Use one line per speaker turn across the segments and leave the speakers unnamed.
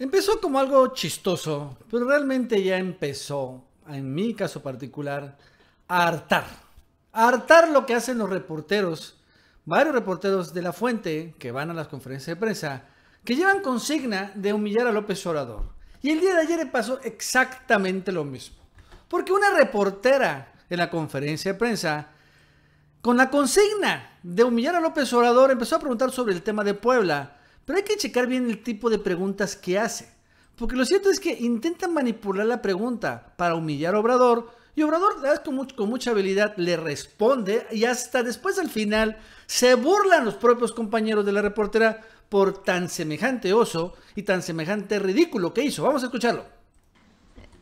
Empezó como algo chistoso, pero realmente ya empezó, en mi caso particular, a hartar. A hartar lo que hacen los reporteros, varios reporteros de la fuente que van a las conferencias de prensa, que llevan consigna de humillar a López Obrador. Y el día de ayer pasó exactamente lo mismo. Porque una reportera en la conferencia de prensa, con la consigna de humillar a López Obrador, empezó a preguntar sobre el tema de Puebla pero hay que checar bien el tipo de preguntas que hace. Porque lo cierto es que intenta manipular la pregunta para humillar a Obrador. Y Obrador, con, mucha habilidad, le responde. Y hasta después, al final, se burlan los propios compañeros de la reportera por tan semejante oso y tan semejante ridículo que hizo. Vamos a escucharlo.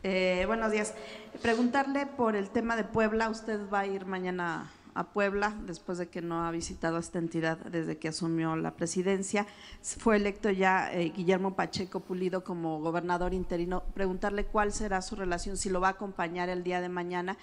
Eh, buenos días. Preguntarle por el tema de Puebla. Usted va a ir mañana Puebla después de que no ha visitado esta entidad desde que asumió la presidencia. Fue electo ya eh, Guillermo Pacheco Pulido como gobernador interino. Preguntarle cuál será su relación, si lo va a acompañar el día de mañana,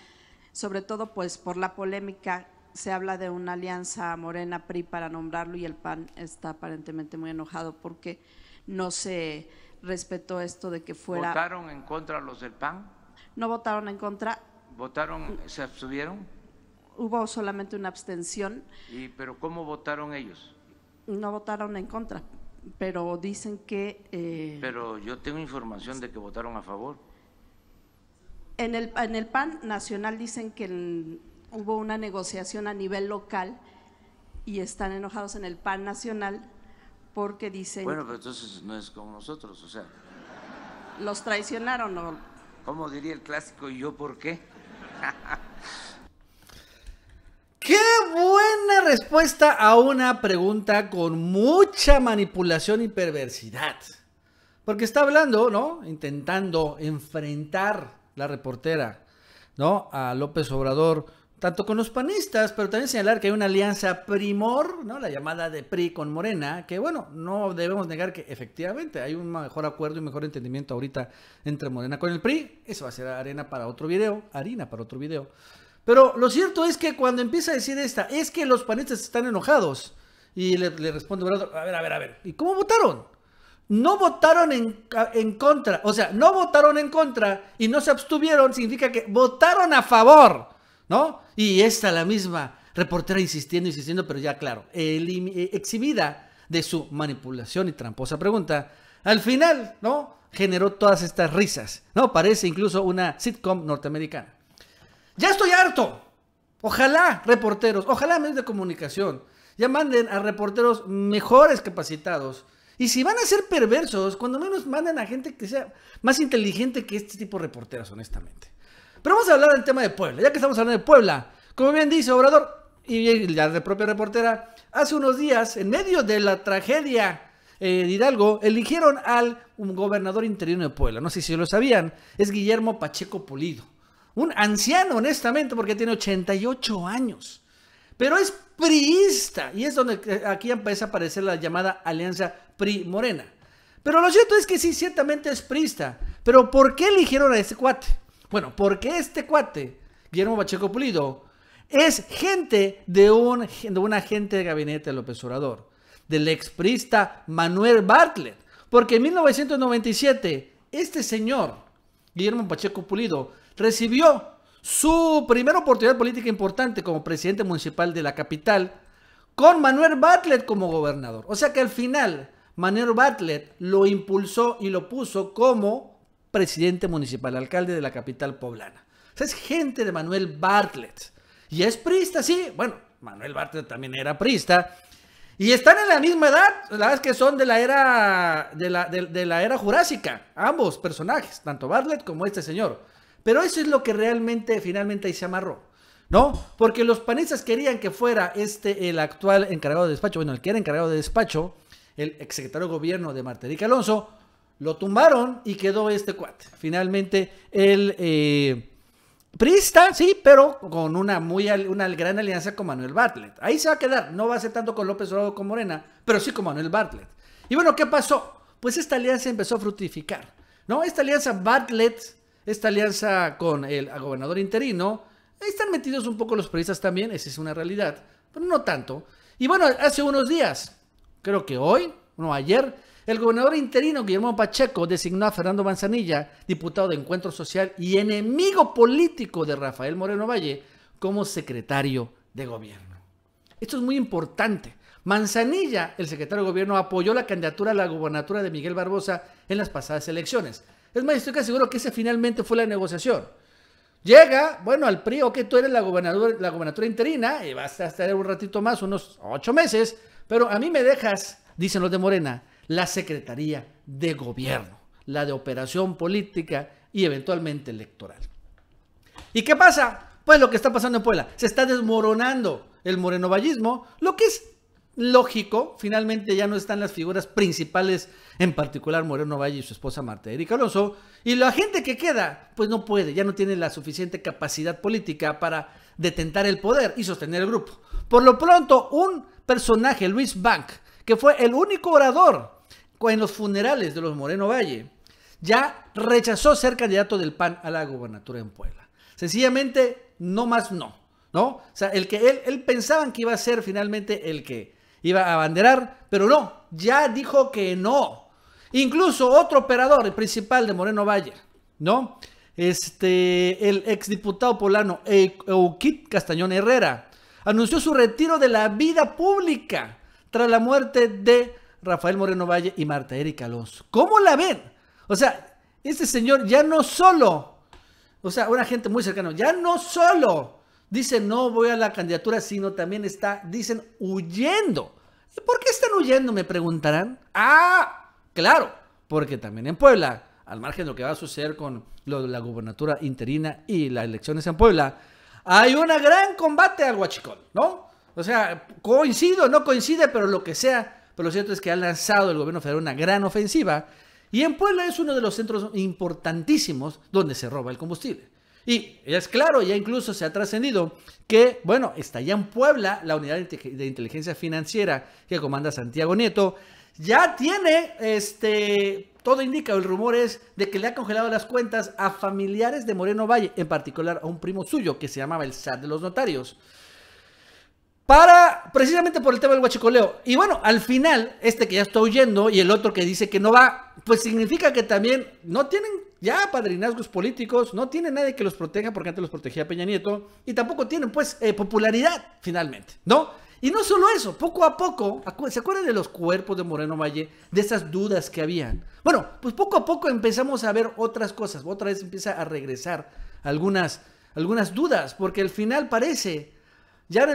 sobre todo pues por la polémica. Se habla de una alianza morena-PRI para nombrarlo y el PAN está aparentemente muy enojado porque no se respetó esto de que fuera… ¿Votaron
en contra los del PAN?
No votaron en contra.
¿Votaron, se abstuvieron?
hubo solamente una abstención.
¿Y pero cómo votaron ellos?
No votaron en contra, pero dicen que... Eh,
pero yo tengo información de que votaron a favor.
En el, en el PAN nacional dicen que hubo una negociación a nivel local y están enojados en el PAN nacional porque dicen... Bueno, pero entonces no es como nosotros, o sea... Los traicionaron o... ¿Cómo diría el clásico y yo por qué? Qué
buena respuesta a una pregunta con mucha manipulación y perversidad. Porque está hablando, ¿no? Intentando enfrentar la reportera, ¿no? A López Obrador, tanto con los panistas, pero también señalar que hay una alianza primor, ¿no? La llamada de PRI con Morena, que bueno, no debemos negar que efectivamente hay un mejor acuerdo y mejor entendimiento ahorita entre Morena con el PRI. Eso va a ser arena para otro video, harina para otro video. Pero lo cierto es que cuando empieza a decir esta, es que los panistas están enojados. Y le, le responde a ver, a ver, a ver. ¿Y cómo votaron? No votaron en, en contra. O sea, no votaron en contra y no se abstuvieron. Significa que votaron a favor. ¿No? Y esta la misma reportera insistiendo, insistiendo, pero ya claro, eh, exhibida de su manipulación y tramposa pregunta, al final, ¿no? Generó todas estas risas, ¿no? Parece incluso una sitcom norteamericana. Ya estoy harto. Ojalá reporteros, ojalá medios de comunicación, ya manden a reporteros mejores capacitados. Y si van a ser perversos, cuando menos manden a gente que sea más inteligente que este tipo de reporteros, honestamente. Pero vamos a hablar del tema de Puebla, ya que estamos hablando de Puebla. Como bien dice Obrador, y la de propia reportera, hace unos días, en medio de la tragedia eh, de Hidalgo, eligieron al gobernador interino de Puebla. No sé si lo sabían, es Guillermo Pacheco Pulido un anciano, honestamente, porque tiene 88 años. Pero es priista y es donde eh, aquí empieza a aparecer la llamada alianza PRI-Morena. Pero lo cierto es que sí, ciertamente es priista. Pero ¿por qué eligieron a este cuate? Bueno, porque este cuate, Guillermo Pacheco Pulido, es gente de un, de un agente de gabinete de López Obrador, del exprista Manuel Bartlett. Porque en 1997, este señor, Guillermo Pacheco Pulido, recibió su primera oportunidad política importante como presidente municipal de la capital, con Manuel Bartlett como gobernador. O sea que al final Manuel Bartlett lo impulsó y lo puso como presidente municipal, alcalde de la capital poblana. O sea, es gente de Manuel Bartlett. Y es prista, sí. Bueno, Manuel Bartlett también era prista. Y están en la misma edad, la verdad es que son de la era de la, de la era jurásica, ambos personajes, tanto Bartlett como este señor. Pero eso es lo que realmente, finalmente, ahí se amarró. ¿No? Porque los panistas querían que fuera este, el actual encargado de despacho, bueno, el que era encargado de despacho, el exsecretario de gobierno de Marterica Alonso, lo tumbaron y quedó este cuate. Finalmente, el eh, Prista, sí, pero con una, muy, una gran alianza con Manuel Bartlett. Ahí se va a quedar, no va a ser tanto con López Obrador como Morena, pero sí con Manuel Bartlett. Y bueno, ¿qué pasó? Pues esta alianza empezó a fructificar, ¿no? Esta alianza Bartlett esta alianza con el gobernador interino. Ahí están metidos un poco los periodistas también, esa es una realidad, pero no tanto. Y bueno, hace unos días, creo que hoy, no ayer, el gobernador interino Guillermo Pacheco designó a Fernando Manzanilla, diputado de Encuentro Social y enemigo político de Rafael Moreno Valle, como secretario de gobierno. Esto es muy importante. Manzanilla, el secretario de gobierno, apoyó la candidatura a la gobernatura de Miguel Barbosa en las pasadas elecciones. Es más, estoy seguro que esa finalmente fue la negociación. Llega, bueno, al PRI, ok, tú eres la gobernadora, gobernatura interina y vas a estar un ratito más, unos ocho meses, pero a mí me dejas, dicen los de Morena, la Secretaría de Gobierno, la de Operación Política y eventualmente electoral. ¿Y qué pasa? Pues lo que está pasando en Puebla, se está desmoronando el morenovallismo, lo que es lógico, finalmente ya no están las figuras principales, en particular Moreno Valle y su esposa Marta Erika Alonso, y la gente que queda, pues no puede, ya no tiene la suficiente capacidad política para detentar el poder y sostener el grupo. Por lo pronto, un personaje, Luis Bank, que fue el único orador en los funerales de los Moreno Valle, ya rechazó ser candidato del PAN a la gubernatura en Puebla. Sencillamente, no más no, ¿no? O sea, el que él, él pensaban que iba a ser finalmente el que iba a abanderar, pero no, ya dijo que no. Incluso otro operador, el principal de Moreno Valle, ¿no? Este, el exdiputado polano Eukit Castañón Herrera anunció su retiro de la vida pública tras la muerte de Rafael Moreno Valle y Marta Erika Alonso. ¿Cómo la ven? O sea, este señor ya no solo, o sea, una gente muy cercana, ya no solo dice no voy a la candidatura, sino también está, dicen, huyendo ¿Por qué están huyendo? Me preguntarán. Ah, claro, porque también en Puebla, al margen de lo que va a suceder con la gubernatura interina y las elecciones en Puebla, hay un gran combate al huachicol, ¿no? O sea, coincido, no coincide, pero lo que sea. Pero lo cierto es que ha lanzado el gobierno federal una gran ofensiva y en Puebla es uno de los centros importantísimos donde se roba el combustible. Y es claro, ya incluso se ha trascendido que, bueno, está ya en Puebla la unidad de inteligencia financiera que comanda Santiago Nieto. Ya tiene, este, todo indica, el rumor es de que le ha congelado las cuentas a familiares de Moreno Valle, en particular a un primo suyo que se llamaba el SAT de los notarios para precisamente por el tema del huachicoleo. Y bueno, al final, este que ya está huyendo y el otro que dice que no va, pues significa que también no tienen ya padrinazgos políticos, no tiene nadie que los proteja porque antes los protegía Peña Nieto y tampoco tienen pues eh, popularidad finalmente, ¿no? Y no solo eso, poco a poco, ¿se acuerdan de los cuerpos de Moreno Valle? De esas dudas que habían. Bueno, pues poco a poco empezamos a ver otras cosas, otra vez empieza a regresar algunas, algunas dudas, porque al final parece, ya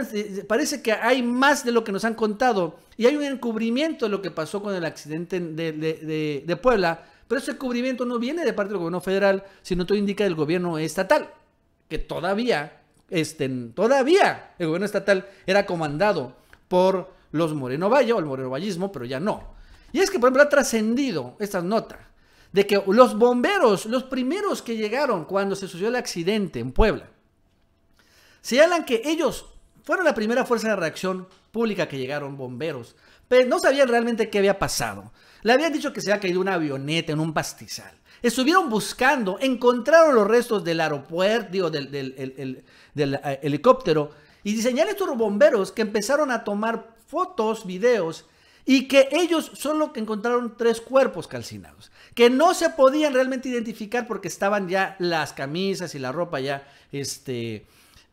parece que hay más de lo que nos han contado y hay un encubrimiento de lo que pasó con el accidente de Puebla pero ese cubrimiento no viene de parte del gobierno federal, sino todo indica del gobierno estatal, que todavía, este, todavía el gobierno estatal era comandado por los Moreno Valle o el Moreno Vallismo, pero ya no. Y es que, por ejemplo, ha trascendido esta nota de que los bomberos, los primeros que llegaron cuando se sucedió el accidente en Puebla, señalan que ellos fueron la primera fuerza de reacción pública que llegaron bomberos, pero no sabían realmente qué había pasado. Le habían dicho que se había caído una avioneta en un pastizal. Estuvieron buscando, encontraron los restos del aeropuerto, del, eh, helicóptero, y diseñaron estos bomberos que empezaron a tomar fotos, videos, y que ellos solo encontraron tres cuerpos calcinados, que no se podían realmente identificar porque estaban ya las camisas y la ropa ya, este,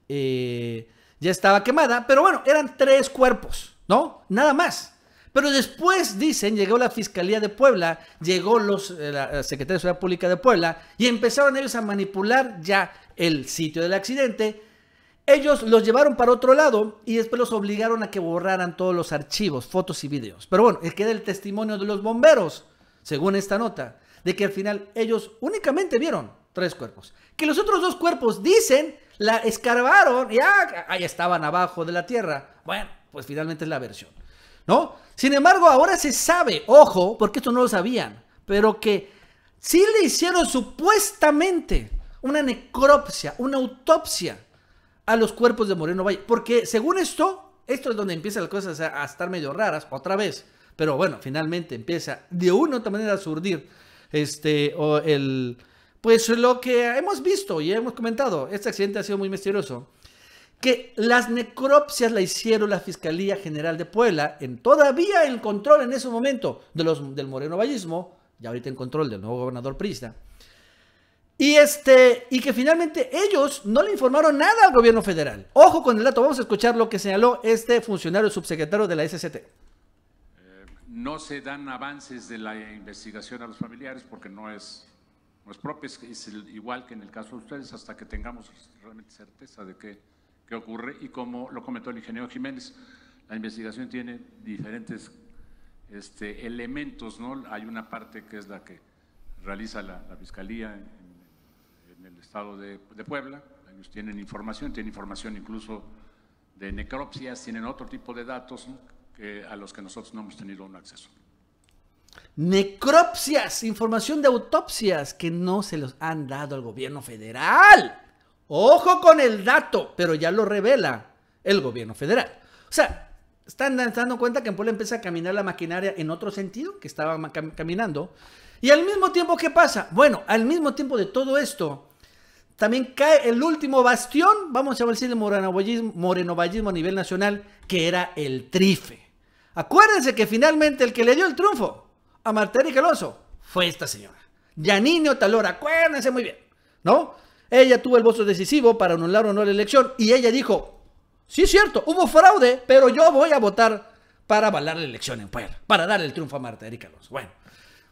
eh, ya estaba quemada, pero bueno, eran tres cuerpos, ¿no? Nada más. Pero después, dicen, llegó la Fiscalía de Puebla, llegó los, eh, la Secretaría de Seguridad Pública de Puebla y empezaron ellos a manipular ya el sitio del accidente. Ellos los llevaron para otro lado y después los obligaron a que borraran todos los archivos, fotos y videos. Pero bueno, queda el testimonio de los bomberos, según esta nota, de que al final ellos únicamente vieron tres cuerpos. Que los otros dos cuerpos dicen la escarbaron, ya, ah, ahí estaban abajo de la tierra. Bueno, pues finalmente es la versión, ¿no? Sin embargo, ahora se sabe, ojo, porque esto no lo sabían, pero que sí le hicieron supuestamente una necropsia, una autopsia a los cuerpos de Moreno Valle. Porque según esto, esto es donde empiezan las cosas a, estar medio raras, otra vez. Pero bueno, finalmente empieza de una u otra manera a surdir este, o el, pues lo que hemos visto y hemos comentado, este accidente ha sido muy misterioso, que las necropsias la hicieron la Fiscalía General de Puebla, en todavía en control en ese momento de los, del Moreno Vallismo, ya ahorita en control del nuevo gobernador Prista, y, este, y que finalmente ellos no le informaron nada al gobierno federal. Ojo con el dato, vamos a escuchar lo que señaló este funcionario subsecretario de la SCT. Eh, no se dan avances de la investigación a los familiares porque no es no es es, igual que en el caso de ustedes, hasta que tengamos realmente certeza de qué, ocurre. Y como lo comentó el ingeniero Jiménez, la investigación tiene diferentes este, elementos, ¿no? Hay una parte que es la que realiza la, Fiscalía en, el estado de, Puebla, ellos tienen información, tienen información incluso de necropsias, tienen otro tipo de datos que, a los que nosotros no hemos tenido un acceso necropsias, información de autopsias que no se los han dado al gobierno federal. Ojo con el dato, pero ya lo revela el gobierno federal. O sea, están dando cuenta que en Puebla empieza a caminar la maquinaria en otro sentido que estaba caminando. Y al mismo tiempo, ¿qué pasa? Bueno, al mismo tiempo de todo esto, también cae el último bastión, vamos a decir, el morenovallismo a nivel nacional, que era el trife. Acuérdense que finalmente el que le dio el triunfo a Erika Alonso fue esta señora. Yanine Otalora, acuérdense muy bien, ¿no? Ella tuvo el voto decisivo para anular o no la elección y ella dijo, sí es cierto, hubo fraude, pero yo voy a votar para avalar la elección en Puebla, para dar el triunfo a Marta Erika Alonso. Bueno,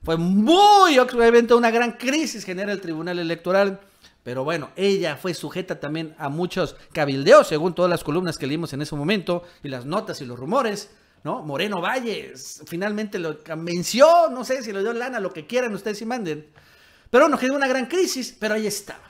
fue muy, obviamente, una gran crisis genera el Tribunal Electoral, pero bueno, ella fue sujeta también a muchos cabildeos, según todas las columnas que leímos en ese momento, y las notas y los rumores, Moreno Valles finalmente lo convenció, no sé si lo dio lana, lo que quieran ustedes y manden. Pero bueno, generó una gran crisis, pero ahí estaba.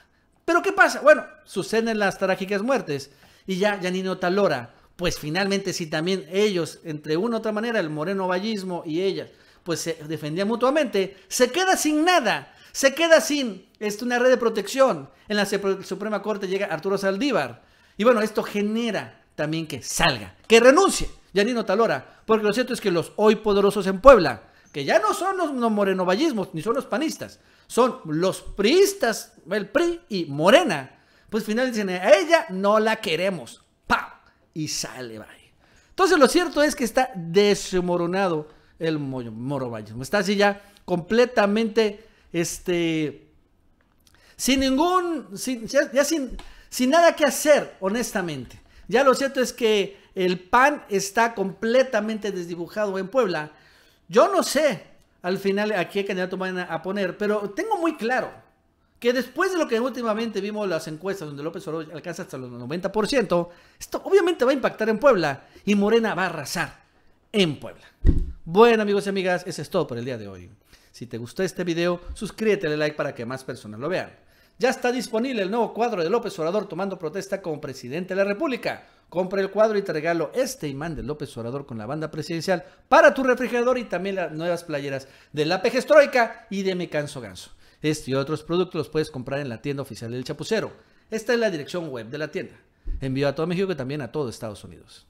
¿Pero qué pasa? Bueno, suceden las trágicas muertes y ya Yanino Talora, pues finalmente si también ellos, entre una u otra manera, el moreno vallismo y ellas, pues se defendían mutuamente, se queda sin nada, se queda sin es este, una red de protección. En la Suprema Corte llega Arturo Saldívar. Y bueno, esto genera también que salga, que renuncie Yanino Talora, porque lo cierto es que los hoy poderosos en Puebla, que ya no son los morenovallismos ni son los panistas, son los priistas, el PRI y Morena, pues final dicen, a ella no la queremos, pa, y sale, va Entonces lo cierto es que está desmoronado el morovallismo, está así ya completamente, este, sin ningún, sin, ya sin, sin nada que hacer, honestamente. Ya lo cierto es que el PAN está completamente desdibujado en Puebla. Yo no sé al final a qué candidato van a poner, pero tengo muy claro que después de lo que últimamente vimos las encuestas, donde López Obrador alcanza hasta los 90%, esto obviamente va a impactar en Puebla y Morena va a arrasar en Puebla. Bueno, amigos y amigas, eso es todo por el día de hoy. Si te gustó este video, suscríbete, dale like para que más personas lo vean. Ya está disponible el nuevo cuadro de López Obrador tomando protesta como presidente de la República. Compra el cuadro y te regalo este imán de López Obrador con la banda presidencial para tu refrigerador y también las nuevas playeras de la Pejestroica y de Mecanzo Ganso. Este y otros productos los puedes comprar en la tienda oficial del Chapucero. Esta es la dirección web de la tienda. Envío a todo México y también a todo Estados Unidos.